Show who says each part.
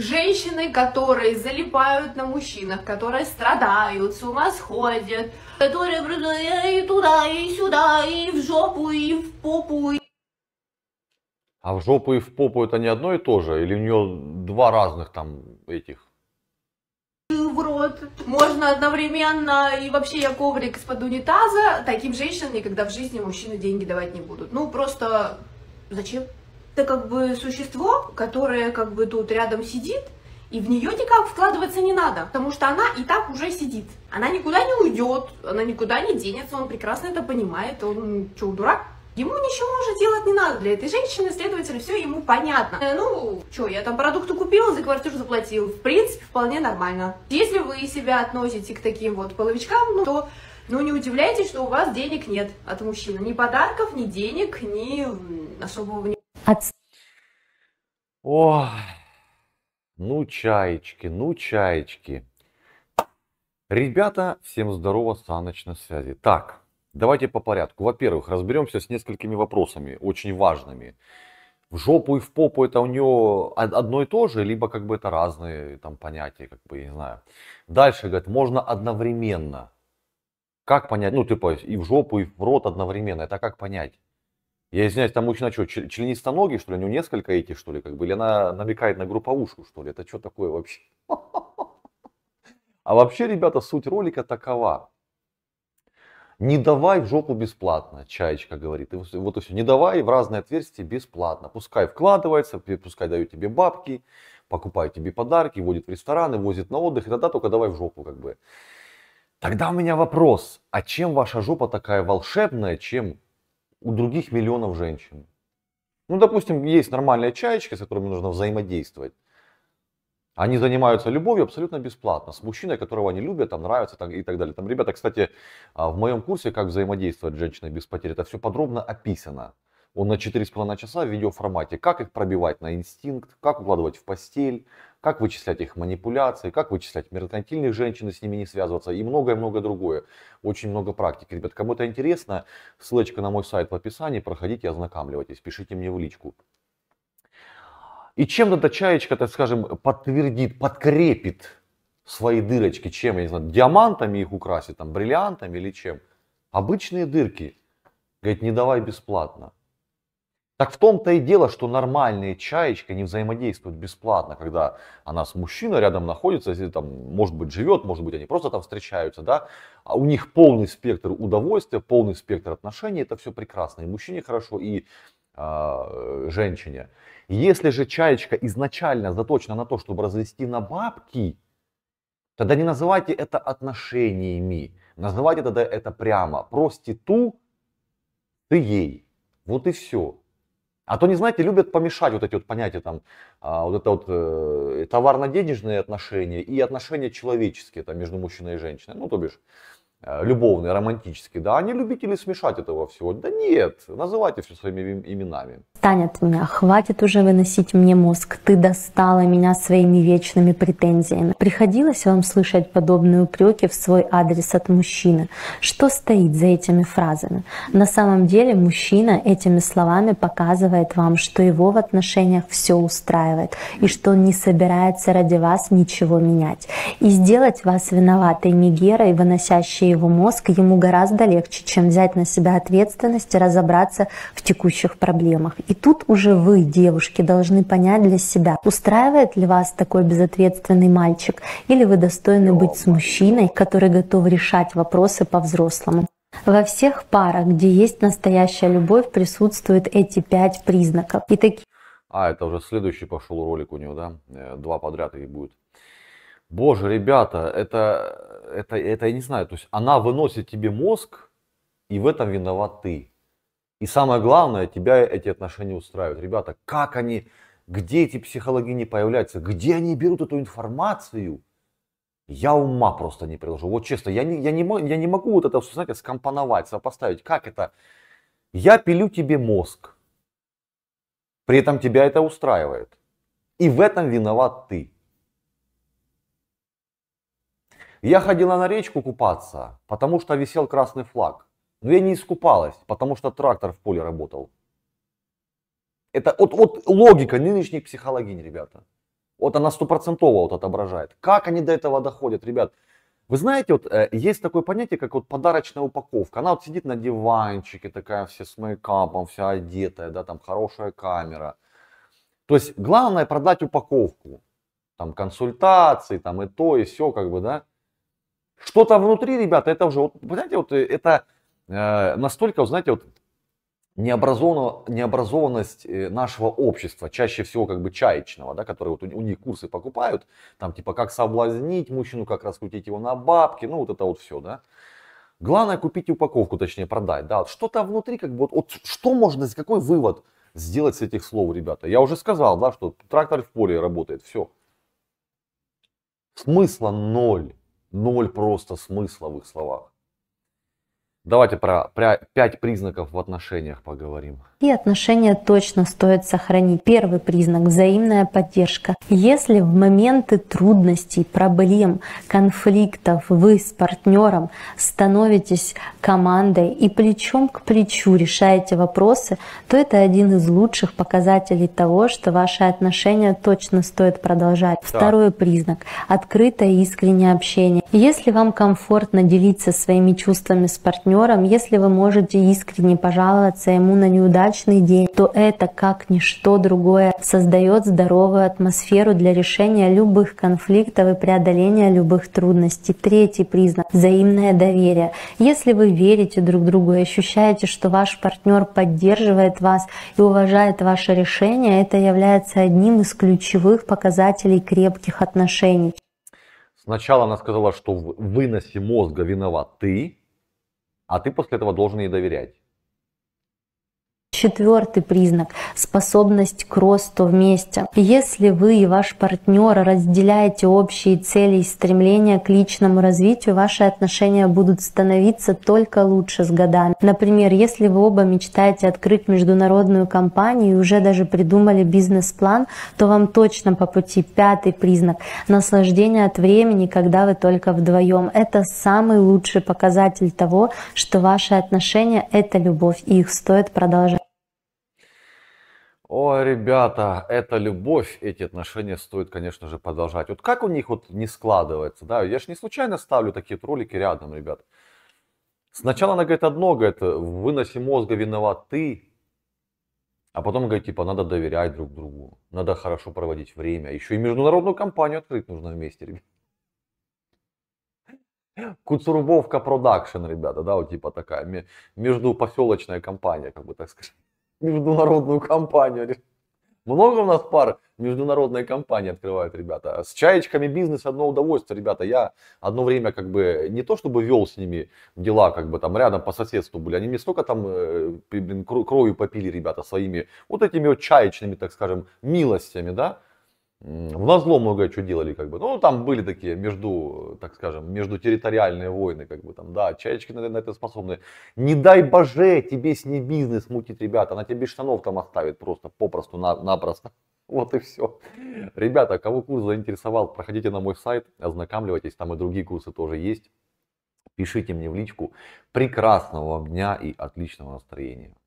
Speaker 1: Женщины, которые залипают на мужчинах, которые страдают, с ума сходят, которые и туда, и сюда, и в жопу, и в попу.
Speaker 2: А в жопу и в попу это не одно и то же? Или у нее два разных там этих?
Speaker 1: в рот, можно одновременно, и вообще я коврик из-под унитаза, таким женщинам никогда в жизни мужчины деньги давать не будут. Ну, просто зачем? это как бы существо, которое как бы тут рядом сидит, и в нее никак вкладываться не надо, потому что она и так уже сидит. Она никуда не уйдет, она никуда не денется, он прекрасно это понимает, он что, дурак? Ему ничего уже делать не надо для этой женщины, следовательно, все ему понятно. Э, ну, что, я там продукты купила, за квартиру заплатил. В принципе, вполне нормально. Если вы себя относите к таким вот половичкам, ну, то ну, не удивляйтесь, что у вас денег нет от мужчины. Ни подарков, ни денег, ни особого от...
Speaker 2: О, ну чаечки, ну чаечки. Ребята, всем здорово, Саныч на связи. Так, давайте по порядку. Во-первых, разберемся с несколькими вопросами, очень важными. В жопу и в попу это у него одно и то же, либо как бы это разные там понятия, как бы, я не знаю. Дальше, говорит, можно одновременно. Как понять, ну, типа, и в жопу, и в рот одновременно, это как понять? Я извиняюсь, там мужчина что, членистоногий, что ли? У него несколько этих, что ли, как бы? Или она намекает на групповушку, что ли? Это что такое вообще? А вообще, ребята, суть ролика такова. Не давай в жопу бесплатно, чаечка говорит. И вот и все. Не давай в разные отверстия бесплатно. Пускай вкладывается, пускай дают тебе бабки, покупают тебе подарки, водит в рестораны, возит на отдых. И тогда только давай в жопу как бы. Тогда у меня вопрос. А чем ваша жопа такая волшебная, чем у других миллионов женщин. Ну, допустим, есть нормальные чаечки, с которыми нужно взаимодействовать. Они занимаются любовью абсолютно бесплатно, с мужчиной, которого они любят, там нравится там, и так далее. Там, ребята, кстати, а, в моем курсе «Как взаимодействовать с женщиной без потерь» это все подробно описано. Он на 4,5 часа в видеоформате. Как их пробивать на инстинкт, как укладывать в постель, как вычислять их манипуляции, как вычислять меркантильных женщин и с ними не связываться и многое-многое другое. Очень много практик. Ребят, кому это интересно, ссылочка на мой сайт в описании, проходите, ознакомливайтесь, пишите мне в личку. И чем эта чаечка, так скажем, подтвердит, подкрепит свои дырочки, чем, я не знаю, диамантами их украсит, там, бриллиантами или чем. Обычные дырки, говорит, не давай бесплатно. Так в том-то и дело, что нормальные чаечка не взаимодействуют бесплатно, когда она с мужчиной рядом находится, если там, может быть, живет, может быть, они просто там встречаются, да, а у них полный спектр удовольствия, полный спектр отношений, это все прекрасно, и мужчине хорошо, и э, женщине. Если же чаечка изначально заточена на то, чтобы развести на бабки, тогда не называйте это отношениями, называйте тогда это прямо ту ты ей. Вот и все. А то, не знаете, любят помешать вот эти вот понятия, там, а, вот это вот э, товарно-денежные отношения и отношения человеческие там, между мужчиной и женщиной, ну, то бишь, э, любовные, романтические, да, они а любители смешать этого всего. Да нет, называйте все своими именами.
Speaker 1: Отстань от меня, хватит уже выносить мне мозг, ты достала меня своими вечными претензиями. Приходилось вам слышать подобные упреки в свой адрес от мужчины. Что стоит за этими фразами? На самом деле мужчина этими словами показывает вам, что его в отношениях все устраивает и что он не собирается ради вас ничего менять. И сделать вас виноватой Мегерой, выносящей его мозг, ему гораздо легче, чем взять на себя ответственность и разобраться в текущих проблемах и тут уже вы, девушки, должны понять для себя, устраивает ли вас такой безответственный мальчик, или вы достойны быть с мужчиной, который готов решать вопросы по-взрослому. Во всех парах, где есть настоящая любовь, присутствуют эти пять признаков. И такие...
Speaker 2: А, это уже следующий пошел ролик у него, да? Э, два подряд их будет. Боже, ребята, это, это, это я не знаю. То есть она выносит тебе мозг, и в этом виноват ты. И самое главное, тебя эти отношения устраивают. Ребята, как они, где эти психологи не появляются, где они берут эту информацию? Я ума просто не приложу. Вот честно, я не, я не, я не могу вот это, знаете, скомпоновать, сопоставить. Как это? Я пилю тебе мозг. При этом тебя это устраивает. И в этом виноват ты. Я ходила на речку купаться, потому что висел красный флаг. Но я не искупалась, потому что трактор в поле работал. Это вот, вот логика нынешней психологинь, ребята. Вот она стопроцентово вот отображает. Как они до этого доходят, ребят? Вы знаете, вот э, есть такое понятие, как вот подарочная упаковка. Она вот сидит на диванчике, такая вся с мейкапом, вся одетая, да, там хорошая камера. То есть главное продать упаковку. Там консультации, там и то, и все, как бы, да. Что-то внутри, ребята, это уже, вот, понимаете, вот э, это Э, настолько, знаете, вот необразованность э, нашего общества, чаще всего как бы чаечного, да, которые вот у, них курсы покупают, там типа как соблазнить мужчину, как раскрутить его на бабки, ну вот это вот все, да. Главное купить упаковку, точнее продать, да, что-то внутри, как бы вот, вот что можно, какой вывод сделать с этих слов, ребята? Я уже сказал, да, что трактор в поле работает, все. Смысла ноль, ноль просто смысла в их словах. Давайте про, про пять признаков в отношениях поговорим.
Speaker 1: И отношения точно стоит сохранить. Первый признак – взаимная поддержка. Если в моменты трудностей, проблем, конфликтов вы с партнером становитесь командой и плечом к плечу решаете вопросы, то это один из лучших показателей того, что ваши отношения точно стоит продолжать. Да. Второй признак – открытое искреннее общение. Если вам комфортно делиться своими чувствами с партнером, партнером, если вы можете искренне пожаловаться ему на неудачный день, то это как ничто другое создает здоровую атмосферу для решения любых конфликтов и преодоления любых трудностей. Третий признак – взаимное доверие. Если вы верите друг другу и ощущаете, что ваш партнер поддерживает вас и уважает ваше решение, это является одним из ключевых показателей крепких отношений.
Speaker 2: Сначала она сказала, что в выносе мозга виноват ты, а ты после этого должен ей доверять.
Speaker 1: Четвертый признак – способность к росту вместе. Если вы и ваш партнер разделяете общие цели и стремления к личному развитию, ваши отношения будут становиться только лучше с годами. Например, если вы оба мечтаете открыть международную компанию и уже даже придумали бизнес-план, то вам точно по пути пятый признак – наслаждение от времени, когда вы только вдвоем. Это самый лучший показатель того, что ваши отношения – это любовь, и их стоит продолжать.
Speaker 2: О, ребята, это любовь, эти отношения стоит, конечно же, продолжать. Вот как у них вот не складывается, да? Я же не случайно ставлю такие ролики рядом, ребят. Сначала она говорит одно, говорит, в выносе мозга виноват ты, а потом говорит, типа, надо доверять друг другу, надо хорошо проводить время. Еще и международную компанию открыть нужно вместе, ребят. Куцурбовка продакшн, ребята, да, вот типа такая между поселочная компания, как бы так сказать международную компанию. Много у нас пар международные компании открывают ребята. С чаечками бизнес одно удовольствие, ребята. Я одно время как бы не то чтобы вел с ними дела, как бы там рядом по соседству были. Они мне столько там э, блин, кровью попили, ребята, своими вот этими вот чаечными, так скажем, милостями, да. В назло многое что делали, как бы. Ну, там были такие между, так скажем, между территориальные войны, как бы там, да, чаечки на, на это способны. Не дай боже тебе с ней бизнес мутит ребята, она тебе штанов там оставит просто, попросту, на, напросто. Вот и все. Ребята, кого курс заинтересовал, проходите на мой сайт, ознакомливайтесь, там и другие курсы тоже есть. Пишите мне в личку. Прекрасного вам дня и отличного настроения.